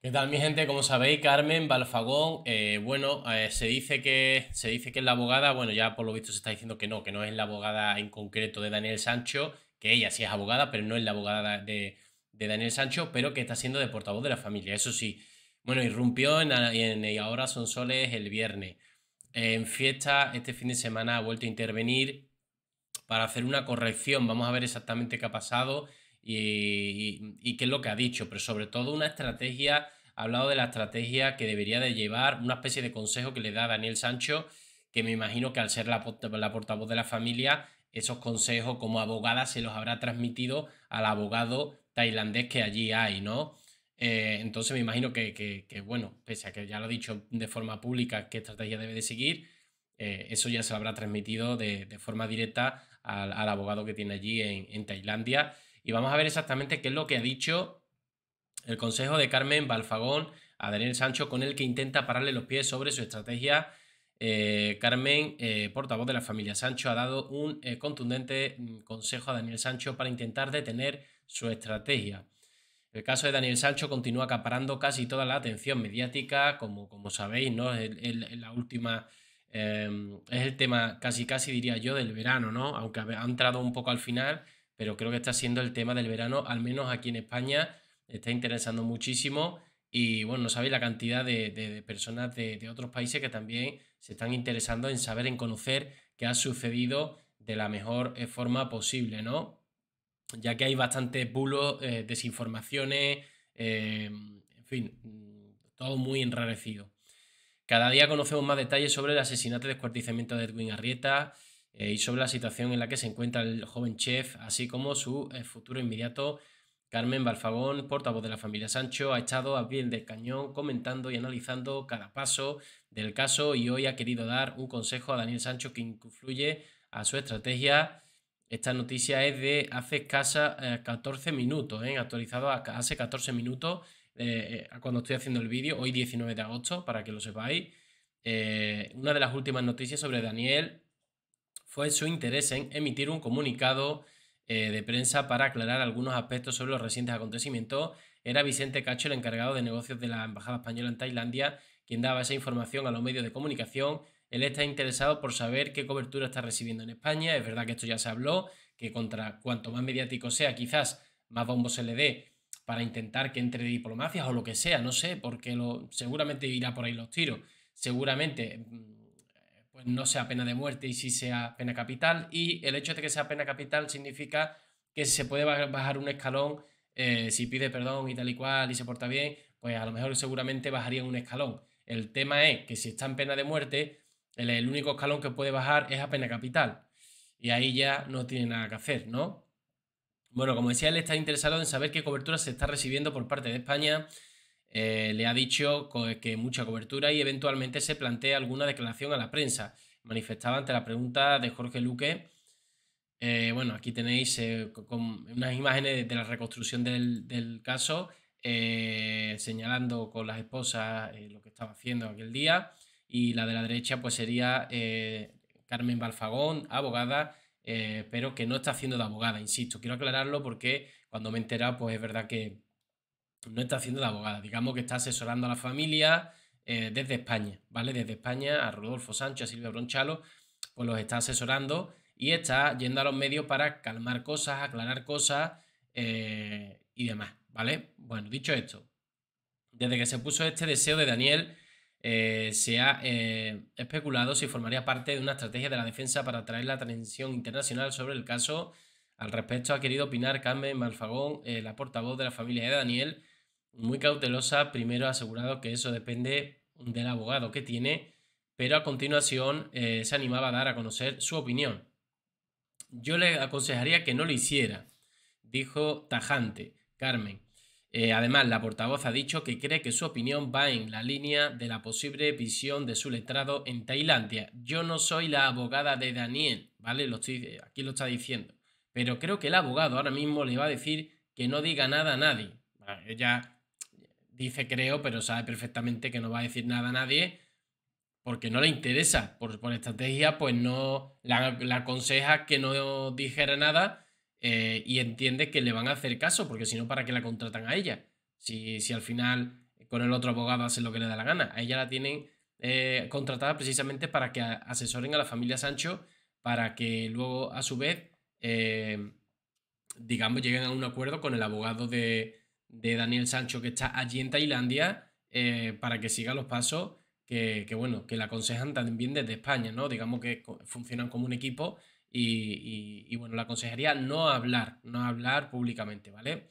¿Qué tal mi gente? Como sabéis, Carmen Balfagón, eh, bueno, eh, se, dice que, se dice que es la abogada, bueno, ya por lo visto se está diciendo que no, que no es la abogada en concreto de Daniel Sancho, que ella sí es abogada, pero no es la abogada de, de Daniel Sancho, pero que está siendo de portavoz de la familia, eso sí. Bueno, irrumpió en, en Ahora Son Soles el viernes. En fiesta, este fin de semana ha vuelto a intervenir para hacer una corrección, vamos a ver exactamente qué ha pasado y, qué es lo que ha dicho, pero sobre todo una estrategia, ha hablado de la estrategia que debería de llevar, una especie de consejo que le da Daniel Sancho, que me imagino que al ser la, portavoz de la familia, esos consejos como abogada se los habrá transmitido al abogado tailandés que allí hay, ¿no? Eh, entonces me imagino que, bueno, pese a que ya lo ha dicho de forma pública qué estrategia debe de seguir, eh, eso ya se lo habrá transmitido de, forma directa al, abogado que tiene allí en, en Tailandia. Y vamos a ver exactamente qué es lo que ha dicho el consejo de Carmen Balfagón a Daniel Sancho, con el que intenta pararle los pies sobre su estrategia. Eh, Carmen, eh, portavoz de la familia Sancho, ha dado un eh, contundente mm, consejo a Daniel Sancho para intentar detener su estrategia. El caso de Daniel Sancho continúa acaparando casi toda la atención mediática, como, como sabéis, ¿no? Es el, la última. Em, es el tema casi casi diría yo del verano, ¿no? Aunque ha entrado un poco al final, pero creo que está siendo el tema del verano, al menos aquí en España, está interesando muchísimo. Y bueno, no sabéis la cantidad de, personas de, otros países que también se están interesando en saber, en conocer qué ha sucedido de la mejor eh, forma posible, ¿no? Ya que hay bastantes bulos, eh, desinformaciones, eh, en fin, todo muy enrarecido. Cada día conocemos más detalles sobre el asesinato y descuartizamiento de Edwin Arrieta, eh, y sobre la situación en la que se encuentra el joven chef, así como su eh, futuro inmediato. Carmen Balfagón, portavoz de la familia Sancho, ha estado a bien del cañón comentando y analizando cada paso del caso y hoy ha querido dar un consejo a Daniel Sancho que influye a su estrategia. Esta noticia es de hace casa 14 eh, minutos, actualizado hace 14 minutos cuando estoy haciendo el vídeo, hoy 19 de agosto, para que lo sepáis. una de las últimas noticias sobre Daniel fue su interés en emitir un comunicado eh, de prensa para aclarar algunos aspectos sobre los recientes acontecimientos. Era Vicente Cacho, el encargado de negocios de la Embajada Española en Tailandia, quien daba esa información a los medios de comunicación. Él está interesado por saber qué cobertura está recibiendo en España. Es verdad que esto ya se habló, que contra cuanto más mediático sea, quizás más bombo se le dé para intentar que entre diplomacias o lo que sea, no sé, porque lo, seguramente irá por ahí los tiros. Seguramente mm, pues no sea pena de muerte y si sea pena capital. Y el hecho de que sea pena capital significa que se puede bajar un escalón, eh, si pide perdón y tal y cual y se porta bien, pues a lo mejor seguramente bajaría un escalón. El tema es que si está en pena de muerte, el, el único escalón que puede bajar es a pena capital. Y ahí ya no tiene nada que hacer, ¿no? Bueno, como decía, él está interesado en saber qué cobertura se está recibiendo por parte de España eh, le ha dicho que mucha cobertura y eventualmente se plantea alguna declaración a la prensa. Manifestaba ante la pregunta de Jorge Luque. Eh, bueno, aquí tenéis eh, unas imágenes de la reconstrucción del, caso, señalando con las esposas lo que estaba haciendo aquel día. Y la de la derecha, pues sería Carmen Balfagón, abogada, pero que no está haciendo de abogada, insisto. Quiero aclararlo porque cuando me he enterado, pues es verdad que, no está haciendo la abogada, digamos que está asesorando a la familia eh, desde España, ¿vale? Desde España a Rodolfo Sánchez a Silvia Bronchalo, pues los está asesorando y está yendo a los medios para calmar cosas, aclarar cosas eh, y demás, ¿vale? Bueno, dicho esto, desde que se puso este deseo de Daniel, eh, se ha especulado si formaría parte de una estrategia de la defensa para atraer la atención internacional sobre el caso. Al respecto, ha querido opinar Carmen Malfagón, la portavoz de la familia de Daniel, muy cautelosa, primero asegurado que eso depende del abogado que tiene, pero a continuación eh, se animaba a dar a conocer su opinión. Yo le aconsejaría que no lo hiciera, dijo tajante Carmen. Eh, además, la portavoz ha dicho que cree que su opinión va en la línea de la posible visión de su letrado en Tailandia. Yo no soy la abogada de Daniel, ¿vale? Lo estoy, eh, aquí lo está diciendo. Pero creo que el abogado ahora mismo le va a decir que no diga nada a nadie. Ella dice creo, pero sabe perfectamente que no va a decir nada a nadie porque no le interesa. Por, por estrategia, pues no la, aconseja que no dijera nada eh, y entiende que le van a hacer caso, porque si no, ¿para qué la contratan a ella? Si, si al final con el otro abogado hace lo que le da la gana. A ella la tienen eh, contratada precisamente para que asesoren a la familia Sancho, para que luego, a su vez, eh, digamos, lleguen a un acuerdo con el abogado de, de Daniel Sancho que está allí en Tailandia eh, para que siga los pasos que, bueno, que le aconsejan también desde España, ¿no? Digamos que funcionan como un equipo y, bueno, la aconsejaría no hablar, no hablar públicamente, ¿vale?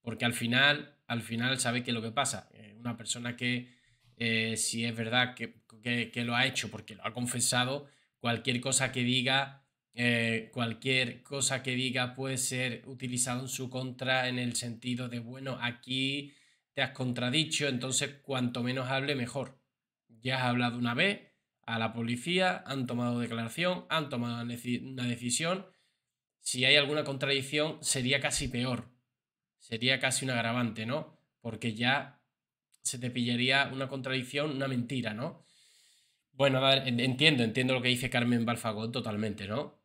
Porque al final, al final sabe que lo que pasa, eh, una persona que eh, si es verdad que, que, que lo ha hecho porque lo ha confesado, cualquier cosa que diga eh, cualquier cosa que diga puede ser utilizado en su contra en el sentido de, bueno, aquí te has contradicho, entonces cuanto menos hable, mejor. Ya has hablado una vez a la policía, han tomado declaración, han tomado una decisión. Si hay alguna contradicción, sería casi peor. Sería casi un agravante, ¿no? Porque ya se te pillaría una contradicción, una mentira, ¿no? Bueno, entiendo, entiendo lo que dice Carmen Balfagón totalmente, ¿no?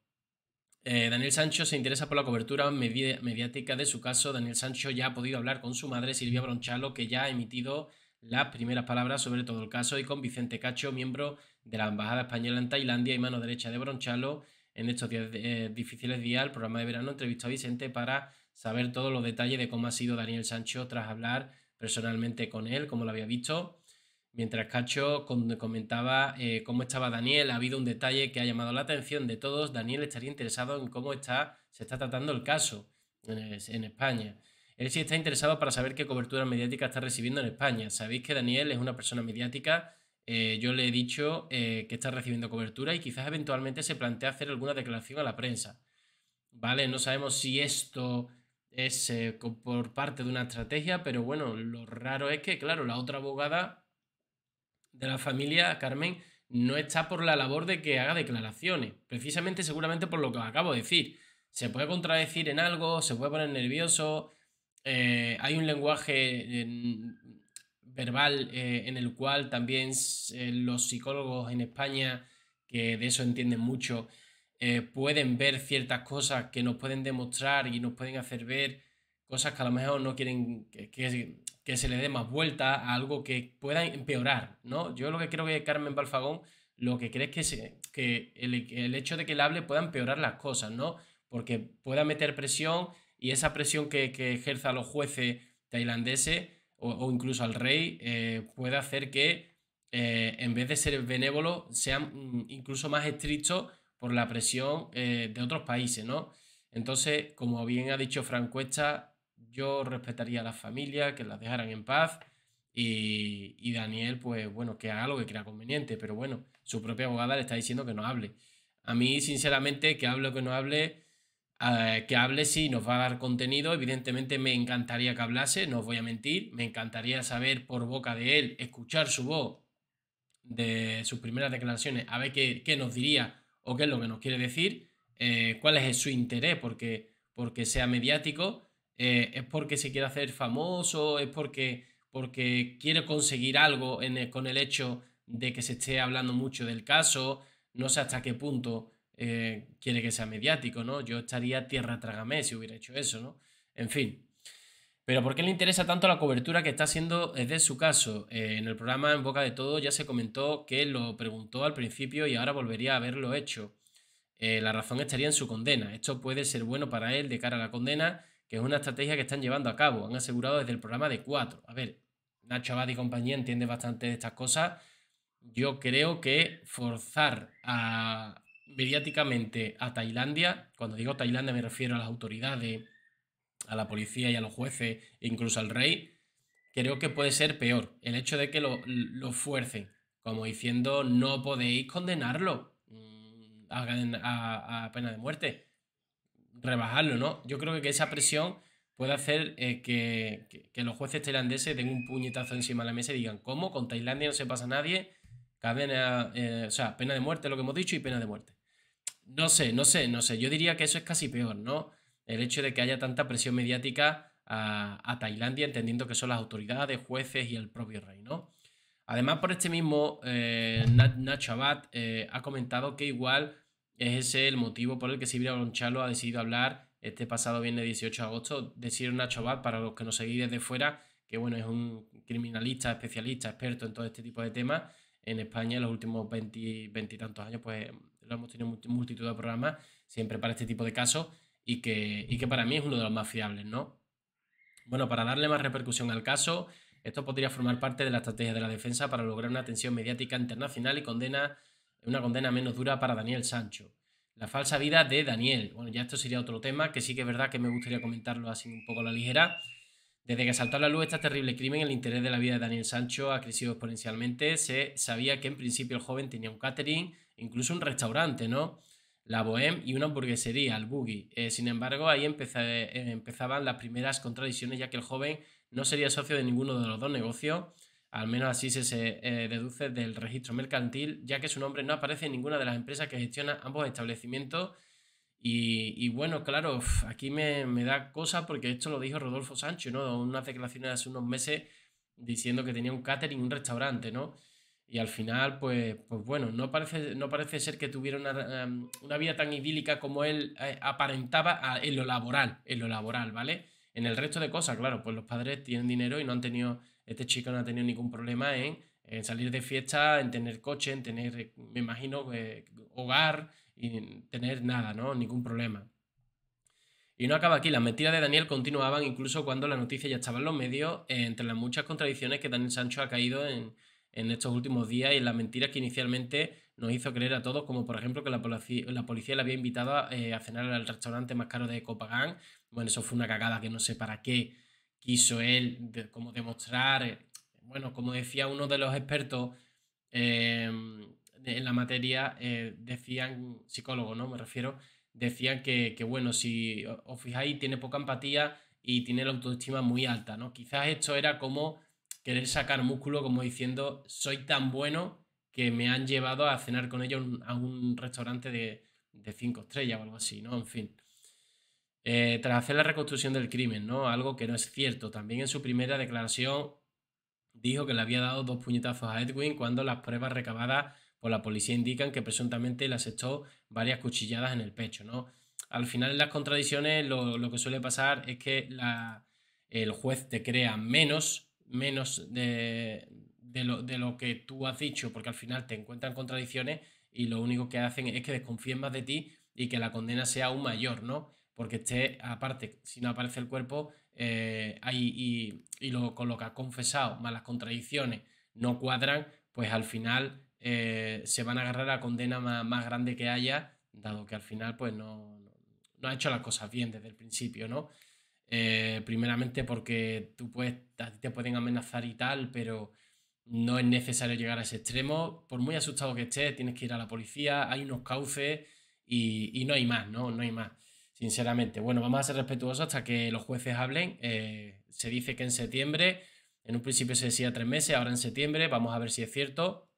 Eh, Daniel Sancho se interesa por la cobertura mediática de su caso. Daniel Sancho ya ha podido hablar con su madre, Silvia Bronchalo, que ya ha emitido las primeras palabras sobre todo el caso, y con Vicente Cacho, miembro de la Embajada Española en Tailandia y mano derecha de Bronchalo. En estos eh, difíciles días, el programa de verano entrevistó a Vicente para saber todos los detalles de cómo ha sido Daniel Sancho tras hablar personalmente con él, como lo había visto. Mientras Cacho comentaba eh, cómo estaba Daniel, ha habido un detalle que ha llamado la atención de todos. Daniel estaría interesado en cómo está, se está tratando el caso en, España. Él sí está interesado para saber qué cobertura mediática está recibiendo en España. Sabéis que Daniel es una persona mediática. Eh, yo le he dicho eh, que está recibiendo cobertura y quizás eventualmente se plantea hacer alguna declaración a la prensa. ¿Vale? No sabemos si esto es por parte de una estrategia, pero bueno, lo raro es que, claro, la otra abogada de la familia, Carmen, no está por la labor de que haga declaraciones, precisamente seguramente por lo que acabo de decir. Se puede contradecir en algo, se puede poner nervioso, eh, hay un lenguaje verbal eh, en el cual también eh, los psicólogos en España, que de eso entienden mucho, pueden ver ciertas cosas que nos pueden demostrar y nos pueden hacer ver cosas que a lo mejor no quieren que que se le dé más vuelta a algo que pueda empeorar, ¿no? Yo lo que creo que Carmen Balfagón lo que cree es que, que el, hecho de que él hable pueda empeorar las cosas, ¿no? Porque pueda meter presión y esa presión que, ejerza a los jueces tailandeses o, incluso al rey eh, puede hacer que eh, en vez de ser benévolo sean mm, incluso más estrictos por la presión eh, de otros países, ¿no? Entonces, como bien ha dicho Francuesta, yo respetaría a las familias, que las dejaran en paz. Y, Daniel, pues bueno, que haga lo que crea conveniente, pero bueno, su propia abogada le está diciendo que no hable. A mí, sinceramente, que hable o que no hable, eh, que hable sí, nos va a dar contenido, evidentemente me encantaría que hablase, no os voy a mentir, me encantaría saber por boca de él, escuchar su voz de sus primeras declaraciones, a ver qué, qué nos diría o qué es lo que nos quiere decir, eh, cuál es su interés porque, porque sea mediático eh, es porque se quiere hacer famoso, es porque, porque quiere conseguir algo con el hecho de que se esté hablando mucho del caso, no sé hasta qué punto eh, quiere que sea mediático, ¿no? Yo estaría tierra trágame si hubiera hecho eso, ¿no? En fin. Pero ¿por qué le interesa tanto la cobertura que está haciendo desde eh, su caso? en el programa En Boca de Todo ya se comentó que lo preguntó al principio y ahora volvería a haberlo hecho. la razón estaría en su condena. Esto puede ser bueno para él de cara a la condena, que es una estrategia que están llevando a cabo. Han asegurado desde el programa de cuatro. A ver, Nacho Abad y compañía entiende bastante de estas cosas. Yo creo que forzar mediáticamente a Tailandia, cuando digo Tailandia me refiero a las autoridades, a la policía y a los jueces, e incluso al rey, creo que puede ser peor el hecho de que lo, lo fuercen, como diciendo no podéis condenarlo mm, hagan a, a pena de muerte rebajarlo, ¿no? Yo creo que esa presión puede hacer eh, que, los jueces tailandeses den un puñetazo encima de la mesa y digan, ¿cómo? Con Tailandia no se pasa nadie, cadena, eh, o sea, pena de muerte, lo que hemos dicho, y pena de muerte. No sé, no sé, no sé. Yo diría que eso es casi peor, ¿no? El hecho de que haya tanta presión mediática a, Tailandia, entendiendo que son las autoridades, jueces y el propio rey, ¿no? Además, por este mismo, eh, Nachabat eh, ha comentado que igual es ese el motivo por el que Silvia Bronchalo ha decidido hablar este pasado viernes 18 de agosto Decir una Nacho para los que nos seguís desde fuera, que bueno, es un criminalista, especialista, experto en todo este tipo de temas. En España, en los últimos veintitantos años, pues lo hemos tenido multitud de programas, siempre para este tipo de casos, y que, y que para mí es uno de los más fiables, ¿no? Bueno, para darle más repercusión al caso, esto podría formar parte de la estrategia de la defensa para lograr una atención mediática internacional y condena una condena menos dura para Daniel Sancho. La falsa vida de Daniel. Bueno, ya esto sería otro tema que sí que es verdad que me gustaría comentarlo así un poco a la ligera. Desde que saltó a la luz este terrible crimen, el interés de la vida de Daniel Sancho ha crecido exponencialmente. Se sabía que en principio el joven tenía un catering, incluso un restaurante, ¿no? La Bohème y una hamburguesería, el Boogie. Eh, sin embargo, ahí eh, empezaban las primeras contradicciones, ya que el joven no sería socio de ninguno de los dos negocios al menos así se, eh, deduce del registro mercantil, ya que su nombre no aparece en ninguna de las empresas que gestiona ambos establecimientos. Y, bueno, claro, aquí me, da cosa porque esto lo dijo Rodolfo Sancho, ¿no? Unas declaraciones hace unos meses diciendo que tenía un catering, un restaurante, ¿no? Y al final, pues, pues bueno, no parece, no parece ser que tuviera una, em, una vida tan idílica como él eh, aparentaba en lo laboral, en lo laboral, ¿vale? En el resto de cosas, claro, pues los padres tienen dinero y no han tenido, este chico no ha tenido ningún problema en, salir de fiesta, en tener coche, en tener, me imagino, eh, hogar y en tener nada, ¿no? Ningún problema. Y no acaba aquí, las mentiras de Daniel continuaban incluso cuando la noticia ya estaba en los medios, entre las muchas contradicciones que Daniel Sancho ha caído en, estos últimos días y en las mentiras que inicialmente nos hizo creer a todos, como por ejemplo que la policía, la policía le había invitado eh, a, cenar al restaurante más caro de Copagán bueno, eso fue una cagada que no sé para qué quiso él, como demostrar, eh, bueno, como decía uno de los expertos em, en la materia, eh, decían, psicólogo, ¿no? Me refiero, decían que, bueno, si os fijáis, tiene poca empatía y tiene la autoestima muy alta, ¿no? Quizás esto era como querer sacar músculo, como diciendo, soy tan bueno que me han llevado a cenar con ellos a un restaurante de, de cinco estrellas o algo así, ¿no? En fin. Eh, tras hacer la reconstrucción del crimen, ¿no? Algo que no es cierto. También en su primera declaración dijo que le había dado dos puñetazos a Edwin cuando las pruebas recabadas por la policía indican que presuntamente le aceptó varias cuchilladas en el pecho, ¿no? Al final en las contradicciones lo, que suele pasar es que el juez te crea menos, menos de, lo, de lo que tú has dicho, porque al final te encuentran contradicciones y lo único que hacen es que desconfíen más de ti y que la condena sea aún mayor, ¿no? porque esté, aparte, si no aparece el cuerpo eh, y, y, con lo que ha confesado, más las contradicciones no cuadran, pues al final eh, se van a agarrar a la condena más, grande que haya, dado que al final pues no, no, ha hecho las cosas bien desde el principio, ¿no? Eh, primeramente porque tú puedes, a te pueden amenazar y tal, pero no es necesario llegar a ese extremo. Por muy asustado que estés, tienes que ir a la policía, hay unos cauces y, y no hay más, ¿no? No hay más sinceramente. Bueno, vamos a ser respetuosos hasta que los jueces hablen. Eh, se dice que en septiembre, en un principio se decía tres meses, ahora en septiembre, vamos a ver si es cierto.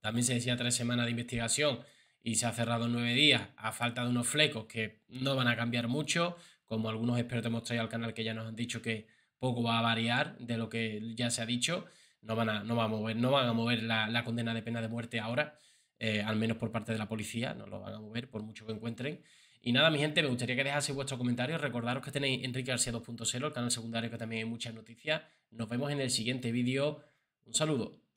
También se decía tres semanas de investigación y se ha cerrado nueve días a falta de unos flecos que no van a cambiar mucho, como algunos expertos hemos traído al canal que ya nos han dicho que poco va a variar de lo que ya se ha dicho. No van a, no a mover, no van a mover la, condena de pena de muerte ahora, eh, al menos por parte de la policía, no lo van a mover por mucho que encuentren. Y nada, mi gente, me gustaría que dejase vuestro comentario. Recordaros que tenéis Enrique García 2.0, el canal secundario que también hay muchas noticias. Nos vemos en el siguiente vídeo. Un saludo.